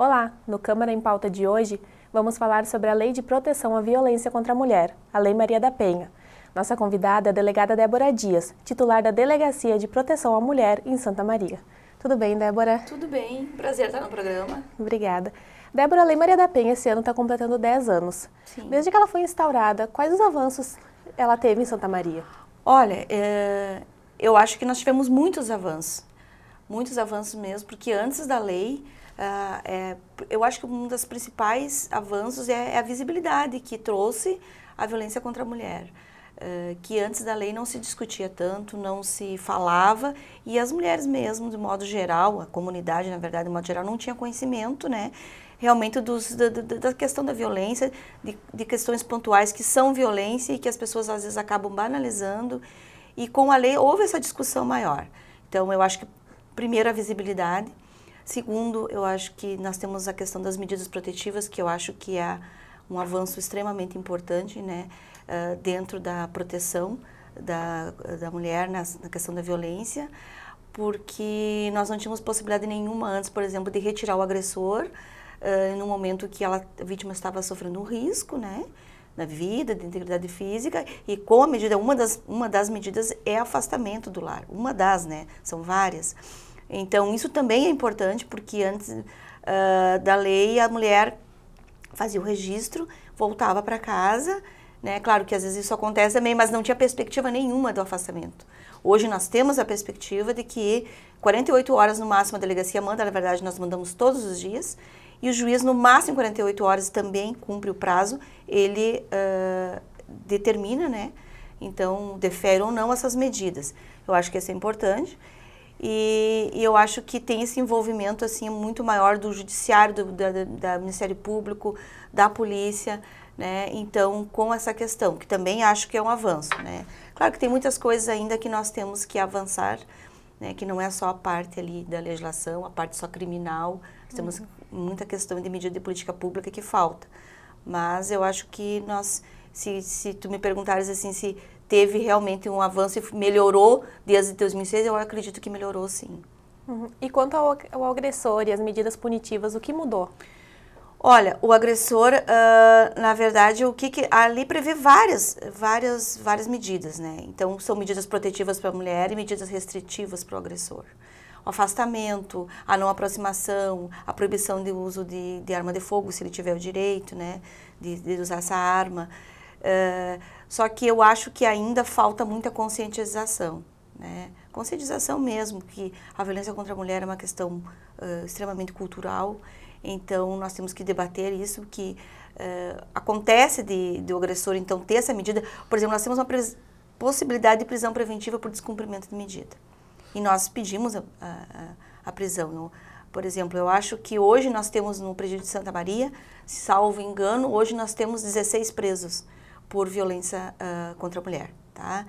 Olá! No Câmara em Pauta de hoje, vamos falar sobre a Lei de Proteção à Violência contra a Mulher, a Lei Maria da Penha. Nossa convidada é a delegada Débora Dias, titular da Delegacia de Proteção à Mulher em Santa Maria. Tudo bem, Débora? Tudo bem, prazer estar no programa. Obrigada. Débora, a Lei Maria da Penha esse ano está completando 10 anos. Sim. Desde que ela foi instaurada, quais os avanços ela teve em Santa Maria? Olha, é, eu acho que nós tivemos muitos avanços, muitos avanços mesmo, porque antes da lei Uh, é, eu acho que um dos principais avanços é, é, a visibilidade que trouxe a violência contra a mulher. Uh, que antes da lei não se discutia tanto, não se falava, e as mulheres mesmo, de modo geral, a comunidade, na verdade, de modo geral, não tinha conhecimento, né? Realmente dos, da, da, questão da violência, de, de questões pontuais que são violência e que as pessoas às vezes acabam banalizando, e com a lei houve essa discussão maior. Então, eu acho que, primeiro, a visibilidade, Segundo, eu acho que nós temos a questão das medidas protetivas, que eu acho que é um avanço extremamente importante né, uh, dentro da proteção da, da mulher na, na questão da violência, porque nós não tínhamos possibilidade nenhuma antes, por exemplo, de retirar o agressor uh, no momento que ela, a vítima estava sofrendo um risco, né? na vida, de integridade física e com a medida, uma das, uma das medidas é afastamento do lar, uma das, né? São várias. Então, isso também é importante, porque antes uh, da lei, a mulher fazia o registro, voltava para casa, né? Claro que às vezes isso acontece também, mas não tinha perspectiva nenhuma do afastamento. Hoje nós temos a perspectiva de que 48 horas no máximo a delegacia manda, na verdade nós mandamos todos os dias, e o juiz no máximo 48 horas também cumpre o prazo, ele uh, determina, né? Então, defere ou não essas medidas. Eu acho que isso é importante. E, e, eu acho que tem esse envolvimento assim muito maior do judiciário, do da, da Ministério Público, da polícia, né? Então, com essa questão, que também acho que é um avanço, né? Claro que tem muitas coisas ainda que nós temos que avançar, né? Que não é só a parte ali da legislação, a parte só criminal. Uhum. Temos muita questão de medida de política pública que falta. Mas eu acho que nós se, se tu me perguntares assim se teve realmente um avanço e melhorou desde 2006, eu acredito que melhorou sim. Uhum. E quanto ao, ao, agressor e as medidas punitivas, o que mudou? Olha, o agressor, uh, na verdade, o que, que, ali prevê várias, várias, várias medidas, né? Então, são medidas protetivas para a mulher e medidas restritivas para o agressor. O afastamento, a não aproximação, a proibição de uso de, de arma de fogo, se ele tiver o direito, né, de, de usar essa arma. Ah, só que eu acho que ainda falta muita conscientização, né? Conscientização mesmo, que a violência contra a mulher é uma questão uh, extremamente cultural, então nós temos que debater isso, que uh, acontece de, de o agressor, então, ter essa medida. Por exemplo, nós temos uma possibilidade de prisão preventiva por descumprimento de medida. E nós pedimos a, a, a prisão. por exemplo, eu acho que hoje nós temos no presídio de Santa Maria, salvo engano, hoje nós temos 16 presos por violência uh, contra a mulher, tá?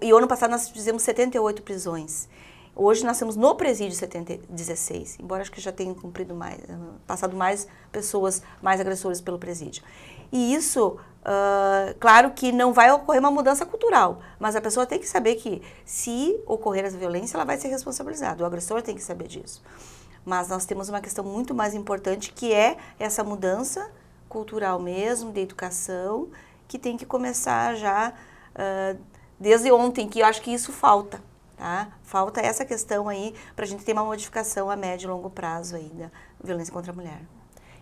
E ano passado nós fizemos 78 prisões. Hoje nós temos no presídio 76. 16, embora acho que já tenham cumprido mais, ah, passado mais pessoas, mais agressores pelo presídio. E isso, uh, claro que não vai ocorrer uma mudança cultural, mas a pessoa tem que saber que se ocorrer essa violência, ela vai ser responsabilizada, o agressor tem que saber disso. Mas nós temos uma questão muito mais importante que é essa mudança cultural mesmo, de educação, que tem que começar já uh, desde ontem, que eu acho que isso falta. Tá? Falta essa questão aí para a gente ter uma modificação a médio e longo prazo aí da violência contra a mulher.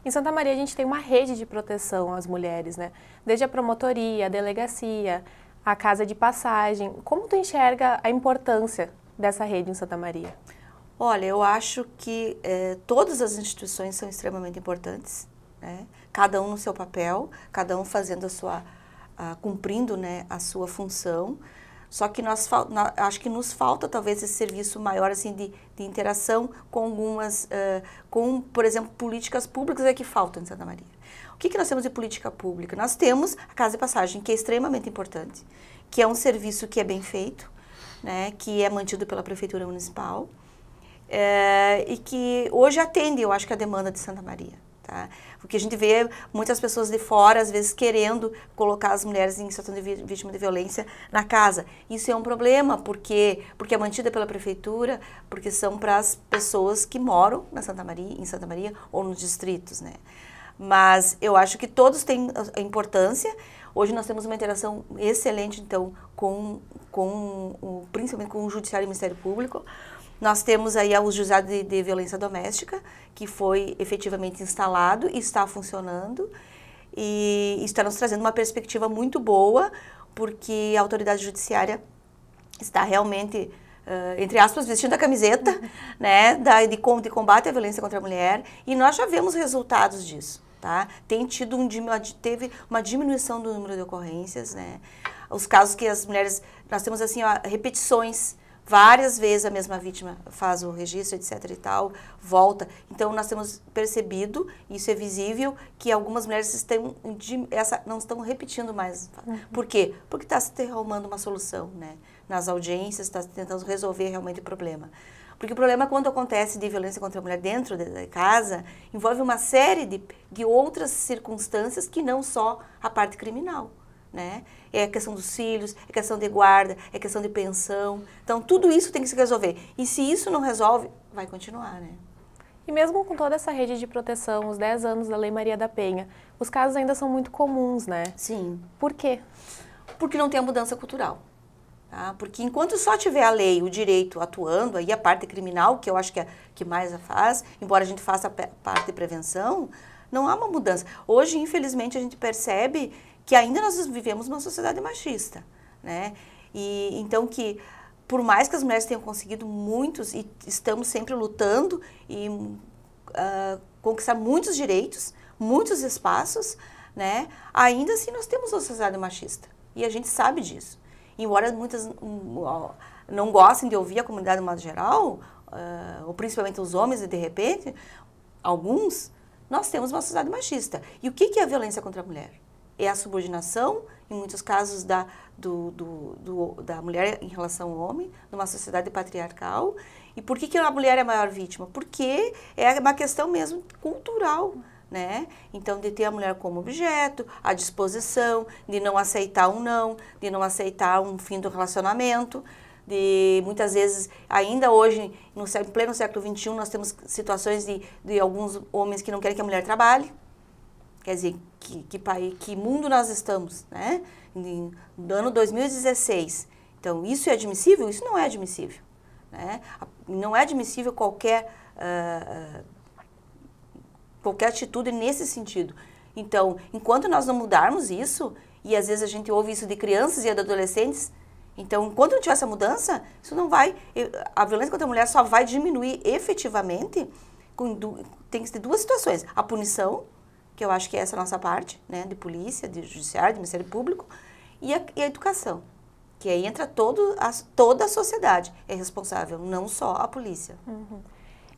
Em Santa Maria a gente tem uma rede de proteção às mulheres, né? Desde a promotoria, a delegacia, a casa de passagem. Como tu enxerga a importância dessa rede em Santa Maria? Olha, eu acho que eh, todas as instituições são extremamente importantes, né? cada um no seu papel, cada um fazendo a sua, cumprindo né, a sua função. Só que nós acho que nos falta talvez esse serviço maior assim de, de interação com algumas, uh, com por exemplo políticas públicas é que faltam em Santa Maria. O que, que nós temos de política pública? Nós temos a casa de passagem que é extremamente importante, que é um serviço que é bem feito, né, que é mantido pela prefeitura municipal é, e que hoje atende, eu acho que a demanda de Santa Maria. Tá? Porque a gente vê muitas pessoas de fora, às vezes, querendo colocar as mulheres em situação de vítima de violência na casa. Isso é um problema, porque, porque é mantida pela prefeitura, porque são para as pessoas que moram na Santa Maria, em Santa Maria ou nos distritos. Né? Mas eu acho que todos têm a importância. Hoje nós temos uma interação excelente, então, com, com o, principalmente com o Judiciário e o Ministério Público. Nós temos aí o juizado de, de violência doméstica, que foi efetivamente instalado e está funcionando. E está nos trazendo uma perspectiva muito boa, porque a autoridade judiciária está realmente Uh, entre aspas, vestindo a camiseta uhum. né, da, de, de, combate à violência contra a mulher, e nós já vemos resultados disso. Tá? Tem tido um, teve uma diminuição do número de ocorrências, né? os casos que as mulheres, nós temos assim, ó, repetições várias vezes a mesma vítima faz o registro, etc e tal, volta. Então nós temos percebido, isso é visível, que algumas mulheres estão de, essa, não estão repetindo mais. Uhum. Por quê? Porque está se arrumando uma solução, né? Nas audiências, está tentando resolver realmente o problema. Porque o problema quando acontece de violência contra a mulher dentro da casa envolve uma série de, de outras circunstâncias que não só a parte criminal né? É a questão dos filhos, é a questão de guarda, é a questão de pensão. Então, tudo isso tem que se resolver. E se isso não resolve, vai continuar, né? E mesmo com toda essa rede de proteção, os 10 anos da Lei Maria da Penha, os casos ainda são muito comuns, né? Sim. Por quê? Porque não tem a mudança cultural. Tá? Porque enquanto só tiver a lei, o direito atuando, aí a parte criminal, que eu acho que é que mais a faz, embora a gente faça a parte de prevenção, não há uma mudança. Hoje, infelizmente, a gente percebe que ainda nós vivemos uma sociedade machista, né? E então que por mais que as mulheres tenham conseguido muitos e estamos sempre lutando e uh, conquistar muitos direitos, muitos espaços, né? Ainda assim nós temos uma sociedade machista e a gente sabe disso. E embora muitas não gostem de ouvir a comunidade mais geral, uh, ou principalmente os homens e de repente alguns, nós temos uma sociedade machista. E o que é a violência contra a mulher? é a subordinação, em muitos casos, da, do, do, do, da mulher em relação ao homem, numa sociedade patriarcal. E por que, que a mulher é a maior vítima? Porque é uma questão mesmo cultural. Né? Então, de ter a mulher como objeto, à disposição, de não aceitar um não, de não aceitar um fim do relacionamento, de muitas vezes, ainda hoje, no pleno século XXI, nós temos situações de, de alguns homens que não querem que a mulher trabalhe, Quer dizer, que, que, país, que mundo nós estamos, né? No ano 2016. Então, isso é admissível? Isso não é admissível. Né? Não é admissível qualquer, uh, qualquer atitude nesse sentido. Então, enquanto nós não mudarmos isso, e às vezes a gente ouve isso de crianças e de adolescentes, então, enquanto não tiver essa mudança, isso não vai. A violência contra a mulher só vai diminuir efetivamente. Com, tem que ter duas situações: a punição que eu acho que é essa nossa parte, né, de polícia, de judiciário, de Ministério Público, e a, e a educação, que aí entra todo a, toda a sociedade é responsável, não só a polícia. Uhum.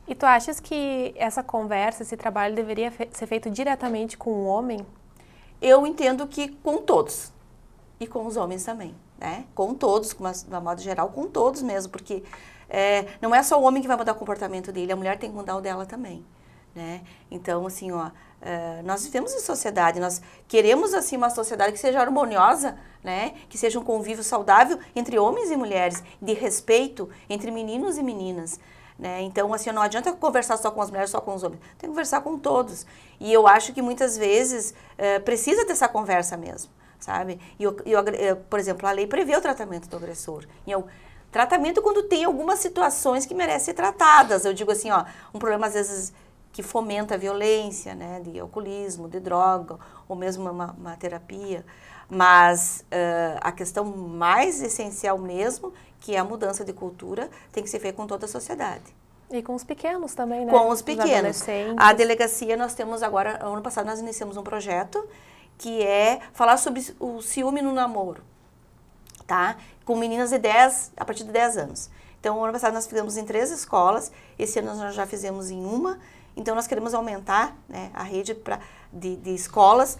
E tu achas que essa conversa, esse trabalho deveria fe ser feito diretamente com o homem? Eu entendo que com todos e com os homens também, né? Com todos, mas de modo geral, com todos mesmo, porque é, não é só o homem que vai mudar o comportamento dele, a mulher tem que mudar o dela também, né? Então, assim, ó, eh, nós vivemos em sociedade, nós queremos assim uma sociedade que seja harmoniosa, né? que seja um convívio saudável entre homens e mulheres, de respeito entre meninos e meninas. Né? Então, assim, não adianta conversar só com as mulheres, só com os homens. Tem que conversar com todos. E eu acho que muitas vezes uh, precisa dessa conversa mesmo, sabe? E, eu, eu, eh, por exemplo, a lei prevê o tratamento do agressor. E eu, tratamento quando tem algumas situações que merecem ser tratadas. Eu digo assim, ó, um problema às vezes que fomenta a violência, né, de alcoolismo, de droga, ou mesmo uma, uma terapia. Mas uh, a questão mais essencial mesmo, que é a mudança de cultura, tem que se feita com toda a sociedade. E com os pequenos também, né? Com os pequenos. Os a delegacia nós temos agora, ano passado nós iniciamos um projeto que é falar sobre o ciúme no namoro, tá? Com meninas de 10, a partir de 10 anos. Então, ano passado nós fizemos em três escolas, esse ano nós já fizemos em uma, então, nós queremos aumentar né, a rede pra, de, de, escolas.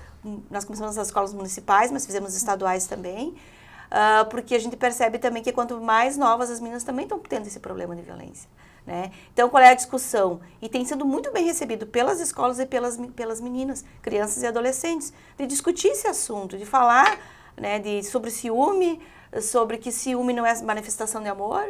Nós começamos as escolas municipais, mas fizemos estaduais também, uh, porque a gente percebe também que quanto mais novas as meninas também estão tendo esse problema de violência. Né? Então, qual é a discussão? E tem sido muito bem recebido pelas escolas e pelas, pelas meninas, crianças e adolescentes, de discutir esse assunto, de falar né, de, sobre ciúme, sobre que ciúme não é manifestação de amor,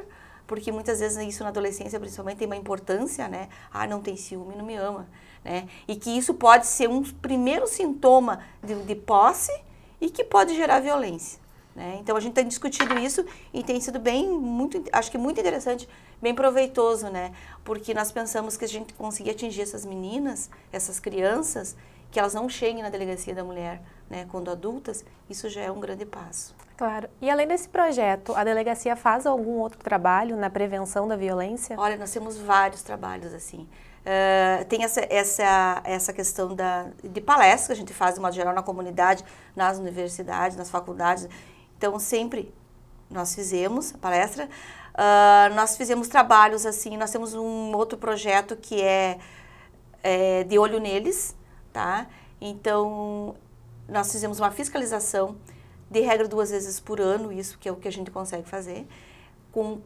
porque muitas vezes isso na adolescência principalmente tem uma importância, né? Ah, não tem ciúme, não me ama, né? E que isso pode ser um primeiro sintoma de, de posse e que pode gerar violência. Né? Então a gente tem discutido isso e tem sido bem, muito, acho que muito interessante, bem proveitoso, né? Porque nós pensamos que a gente conseguia atingir essas meninas, essas crianças, que elas não cheguem na delegacia da mulher né, quando adultas, isso já é um grande passo. Claro. E além desse projeto, a delegacia faz algum outro trabalho na prevenção da violência? Olha, nós temos vários trabalhos assim. Uh, tem essa, essa, essa questão da, de palestras que a gente faz, de modo geral, na comunidade, nas universidades, nas faculdades. Então, sempre nós fizemos a palestra. Uh, nós fizemos trabalhos assim, nós temos um outro projeto que é, é de olho neles, tá? Então, nós fizemos uma fiscalização de regra duas vezes por ano, isso que é o que a gente consegue fazer. Com,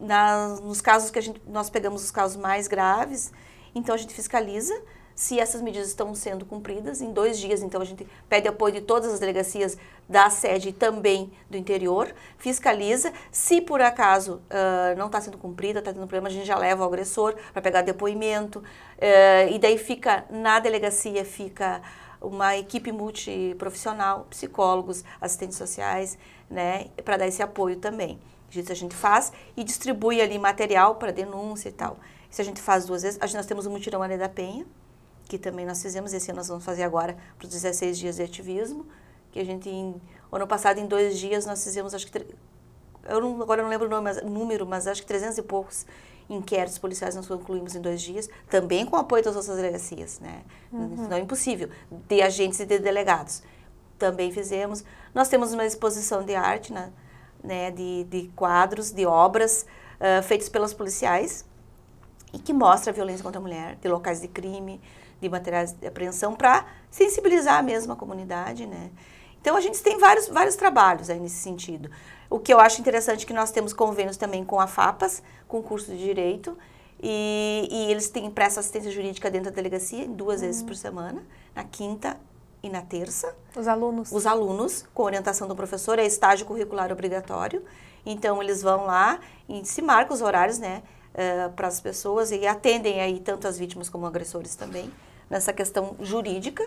na, nos casos que a gente, nós pegamos os casos mais graves, então a gente fiscaliza, se essas medidas estão sendo cumpridas. Em dois dias, então, a gente pede apoio de todas as delegacias da sede e também do interior, fiscaliza. Se por acaso uh, não está sendo cumprida, está tendo problema, a gente já leva o agressor para pegar depoimento. Uh, e daí fica na delegacia, fica uma equipe multiprofissional, psicólogos, assistentes sociais, né, para dar esse apoio também. Isso a gente faz e distribui ali material para denúncia e tal. Isso a gente faz duas vezes. A gente, nós temos o um mutirão ali da Penha, que também nós fizemos, esse ano nós vamos fazer agora para os 16 dias de ativismo, que a gente, em, ano passado, em dois dias, nós fizemos, acho que, eu não, agora eu não lembro o nome, mas, número, mas acho que 300 e poucos inquéritos policiais nós concluímos em dois dias, também com apoio das nossas delegacias, né? Uhum. Não é impossível, de agentes e de delegados. Também fizemos. Nós temos uma exposição de arte, né? né? De, de, quadros, de obras uh, pelas policiais e que mostra a violência contra a mulher, de locais de crime, de materiais de apreensão para sensibilizar mesmo a comunidade, né? Então a gente tem vários, vários trabalhos aí nesse sentido. O que eu acho interessante é que nós temos convênios também com a FAPAS, com o curso de Direito, e, e eles têm presta assistência jurídica dentro da delegacia duas uhum. vezes por uhum. semana, na quinta e na terça. Os alunos? Os alunos, com orientação do professor, é estágio curricular obrigatório. Então eles vão lá e se marcam os horários, né? Uh, eh, para as pessoas e atendem aí tanto as vítimas como agressores também nessa questão jurídica.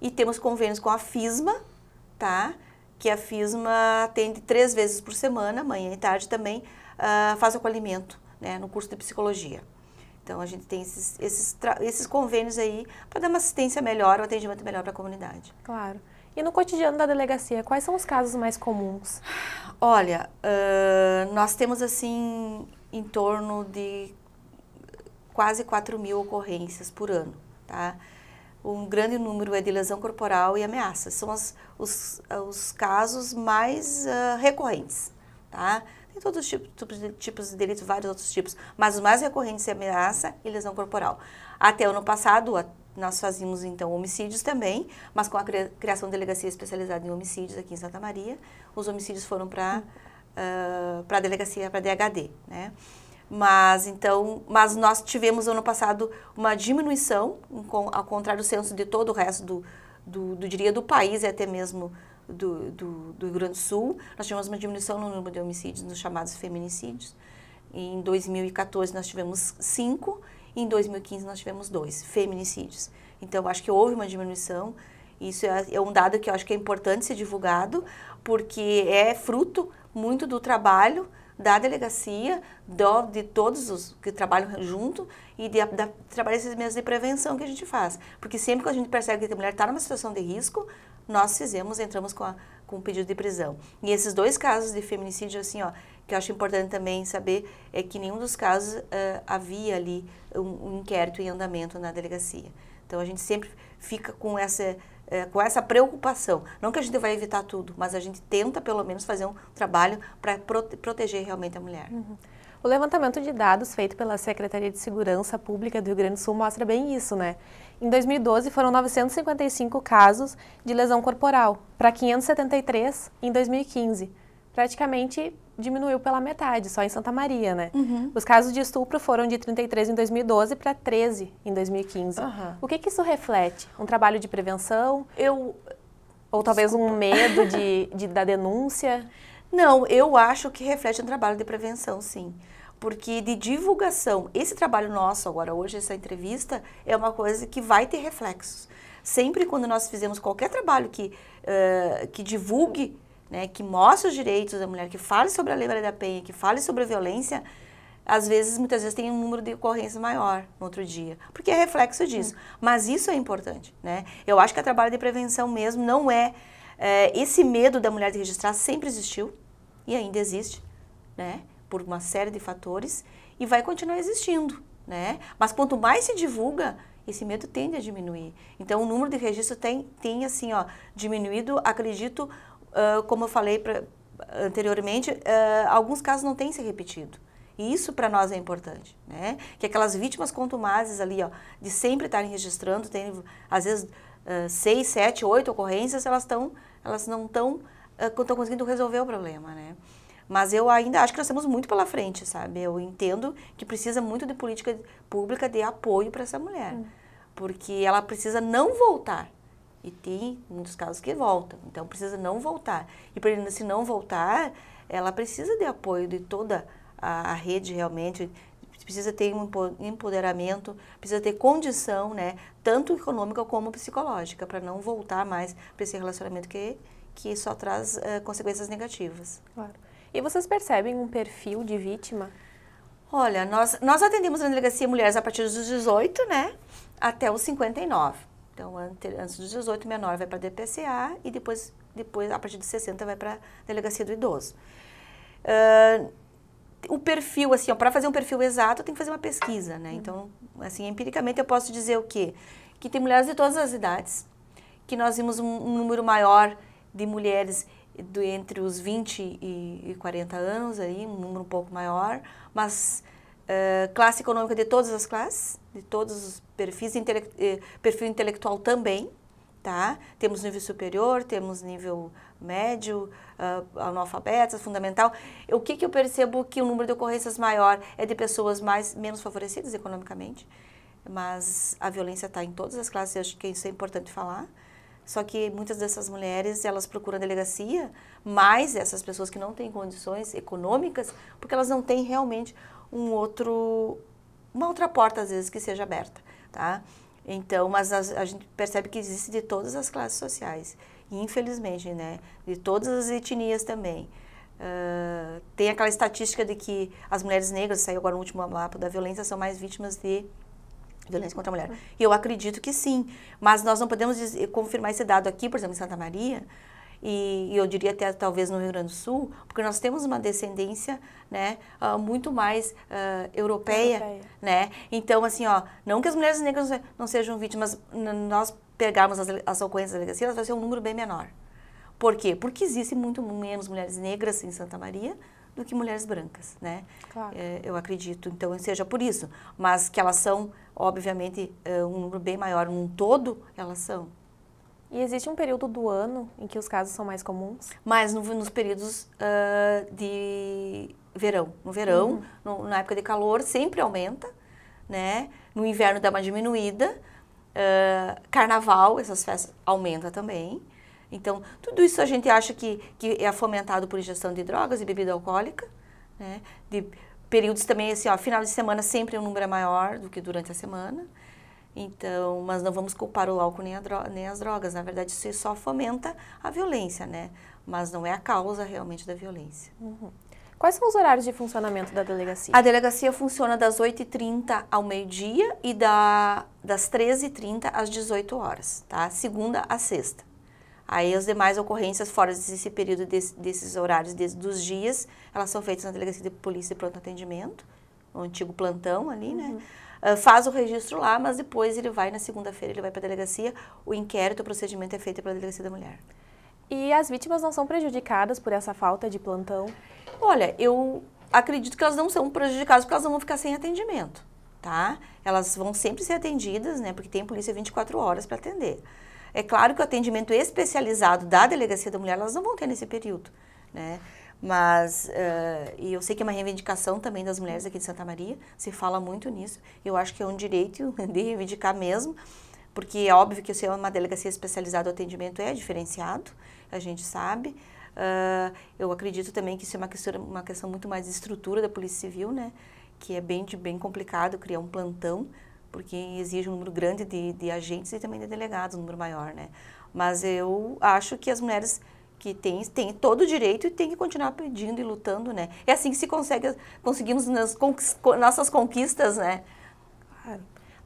E temos convênios com a FISMA, tá? que a FISMA atende três vezes por semana, manhã e tarde também, uh, faz acolhimento né, no curso de psicologia. Então, a gente tem esses, esses, esses convênios aí para dar uma assistência melhor, um atendimento melhor para a comunidade. Claro. E no cotidiano da delegacia, quais são os casos mais comuns? Olha, uh, nós temos assim em torno de quase 4 mil ocorrências por ano. Tá? Um grande número é de lesão corporal e ameaças. São as, os, os casos mais uh, recorrentes. Tá? Tem todos os tipo, tipos de, tipos de delito, vários outros tipos, mas os mais recorrentes é ameaça e lesão corporal. Até o ano passado, a, nós fazíamos então homicídios também, mas com a criação de delegacia especializada em homicídios aqui em Santa Maria, os homicídios foram para uh, ah, a delegacia, para DHD, né? Mas então, mas nós tivemos ano passado uma diminuição, ao contrário do censo de todo o resto do, do, do diria do país e até mesmo do, do, do, Rio Grande do Sul. Nós tivemos uma diminuição no número de homicídios, nos chamados feminicídios. Em 2014 nós tivemos cinco, em 2015 nós tivemos dois feminicídios. Então acho que houve uma diminuição. Isso é, é um dado que eu acho que é importante ser divulgado, porque é fruto muito do trabalho da delegacia, do, de todos os que trabalham junto e de, da, trabalhar esses meses de prevenção que a gente faz. Porque sempre que a gente percebe que a mulher está numa situação de risco, nós fizemos, entramos com, a, com o pedido de prisão. E esses dois casos de feminicídio, assim, ó, que eu acho importante também saber, é que nenhum dos casos uh, havia ali um, um inquérito em andamento na delegacia. Então a gente sempre fica com essa é, com essa preocupação. Não que a gente vai evitar tudo, mas a gente tenta pelo menos fazer um trabalho para prote proteger realmente a mulher. Uhum. O levantamento de dados feito pela Secretaria de Segurança Pública do Rio Grande do Sul mostra bem isso, né? Em 2012 foram 955 casos de lesão corporal, para 573 em 2015 praticamente diminuiu pela metade, só em Santa Maria, né? Uhum. Os casos de estupro foram de 33 em 2012 para 13 em 2015. Uhum. O que, que isso reflete? Um trabalho de prevenção? Eu... Ou talvez Desculpa. um medo de, de, da denúncia? Não, eu acho que reflete um trabalho de prevenção, sim. Porque de divulgação, esse trabalho nosso agora, hoje, essa entrevista, é uma coisa que vai ter reflexos. Sempre quando nós fizemos qualquer trabalho que, uh, que divulgue né, que mostra os direitos da mulher, que fale sobre a Lei Maria da Penha, que fale sobre a violência, às vezes, muitas vezes, tem um número de ocorrências maior no outro dia, porque é reflexo disso. Uhum. Mas isso é importante, né? Eu acho que o trabalho de prevenção mesmo não é, é, Esse medo da mulher de registrar sempre existiu e ainda existe, né? Por uma série de fatores e vai continuar existindo, né? Mas quanto mais se divulga, esse medo tende a diminuir. Então, o número de registros tem, tem assim, ó, diminuído, acredito, como eu falei pra, anteriormente, uh, alguns casos não têm se repetido. E isso para nós é importante, né? Que aquelas vítimas contumazes ali, ó, de sempre estarem registrando, tem às vezes uh, seis, sete, oito ocorrências, elas estão, elas não estão estão conseguindo resolver o problema, né? Mas eu ainda acho que nós temos muito pela frente, sabe? Eu entendo que precisa muito de política pública de apoio para essa mulher, hum. porque ela precisa não voltar e tem muitos casos que voltam, então precisa não voltar. E para se não voltar, ela precisa de apoio de toda a, a rede realmente, precisa ter um empoderamento, precisa ter condição, né, tanto econômica como psicológica, para não voltar mais para esse relacionamento que, que só traz uh, consequências negativas. Claro. E vocês percebem um perfil de vítima? Olha, nós, nós atendemos na delegacia mulheres a partir dos 18, né, até os 59. Então, antes dos 18, menor vai para a DPCA e depois, depois, a partir de 60, vai para a delegacia do idoso. Uh, o perfil, assim, para fazer um perfil exato, tem que fazer uma pesquisa, né? Então, assim, empiricamente eu posso dizer o quê? Que tem mulheres de todas as idades, que nós vimos um, um número maior de mulheres do, entre os 20 e, e 40 anos, aí, um número um pouco maior, mas ah, classe econômica de todas as classes, de todos os perfis, intele eh, perfil intelectual também, tá? Temos nível superior, temos nível médio, uh, analfabetas, fundamental. O que, que eu percebo que o número de ocorrências maior é de pessoas mais menos favorecidas economicamente, mas a violência está em todas as classes, eu acho que isso é importante falar. Só que muitas dessas mulheres, elas procuram delegacia, mas essas pessoas que não têm condições econômicas, porque elas não têm realmente um outro, uma outra porta, às vezes, que seja aberta, tá? Então, mas a, a gente percebe que existe de todas as classes sociais, infelizmente, né? De todas as etnias também. Uh, tem aquela estatística de que as mulheres negras, saiu agora no último mapa da violência, são mais vítimas de violência contra a mulher. E eu acredito que sim, mas nós não podemos dizer, confirmar esse dado aqui, por exemplo, em Santa Maria, e, e, eu diria até talvez no Rio Grande do Sul, porque nós temos uma descendência, né, uh, muito mais uh, europeia, europeia, né? Então, assim, ó, não que as mulheres negras não sejam vítimas, nós pegarmos as, as ocorrências da delegacia, vai ser um número bem menor. Por quê? Porque existem muito menos mulheres negras em Santa Maria do que mulheres brancas, né? Claro. É, eu acredito, então seja por isso, mas que elas são, obviamente, é, um número bem maior, um todo, elas são. E existe um período do ano em que os casos são mais comuns? Mais no, nos períodos uh, de verão. No verão, uhum. no, na época de calor, sempre aumenta, né? No inverno dá uma diminuída. Uh, carnaval, essas festas, aumenta também. Então, tudo isso a gente acha que, que é fomentado por ingestão de drogas e bebida alcoólica, né? De períodos também, assim, ó, final de semana sempre um número é maior do que durante a semana. Então, mas não vamos culpar o álcool nem, droga, nem as drogas. Na verdade, isso só fomenta a violência, né? Mas não é a causa realmente da violência. Uhum. Quais são os horários de funcionamento da delegacia? A delegacia funciona das 8h30 ao meio-dia e da, das 13h30 às 18 horas, tá? Segunda a sexta. Aí as demais ocorrências fora desse período desse, desses horários desse, dos dias, elas são feitas na delegacia de polícia de pronto atendimento, o antigo plantão ali, né? Uhum. Ah, faz o registro lá, mas depois ele vai na segunda-feira, ele vai para a delegacia, o inquérito, o procedimento é feito pela delegacia da mulher. E as vítimas não são prejudicadas por essa falta de plantão? Olha, eu acredito que elas não são prejudicadas porque elas não vão ficar sem atendimento, tá? Elas vão sempre ser atendidas, né? Porque tem polícia 24 horas para atender. É claro que o atendimento especializado da delegacia da mulher elas não vão ter nesse período, né? Mas, uh, e eu sei que é uma reivindicação também das mulheres aqui de Santa Maria, se fala muito nisso. Eu acho que é um direito de reivindicar mesmo, porque é óbvio que se é uma delegacia especializada, o atendimento é diferenciado, a gente sabe. Uh, eu acredito também que isso é uma questão, uma questão muito mais de estrutura da Polícia Civil, né? Que é bem, de, bem complicado criar um plantão, porque exige um número grande de, de agentes e também de delegados, um número maior, né? Mas eu acho que as mulheres que tem, tem todo o direito e tem que continuar pedindo e lutando, né? É assim que se consegue, conseguimos nas conquist, nossas conquistas, né?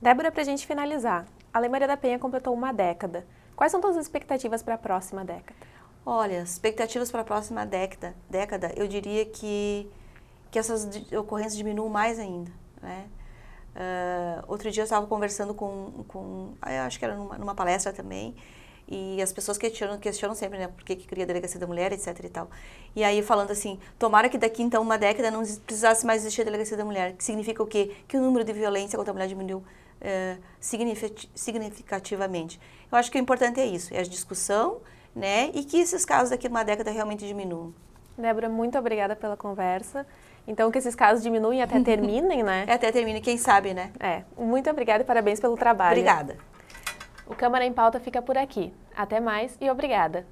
Débora, para a gente finalizar, a Lei Maria da Penha completou uma década. Quais são todas as expectativas para a próxima década? Olha, expectativas para a próxima década, década, eu diria que, que essas ocorrências diminuam mais ainda, né? Uh, outro dia eu estava conversando com, com, ah, acho que era numa, numa palestra também, e as pessoas questionam, questionam sempre, né, por que, que cria a delegacia da mulher, etc e tal. E aí falando assim, tomara que daqui então uma década não precisasse mais existir a delegacia da mulher, que significa o quê? Que o número de violência contra a mulher diminuiu é, significativamente. Eu acho que o importante é isso, é a discussão, né, e que esses casos daqui uma década realmente diminuam. Débora, muito obrigada pela conversa. Então, que esses casos diminuem né? até terminem, né? até termine, quem sabe, né? É. Muito obrigada e parabéns pelo trabalho. Obrigada. O Câmara em Pauta fica por aqui. Até mais e obrigada!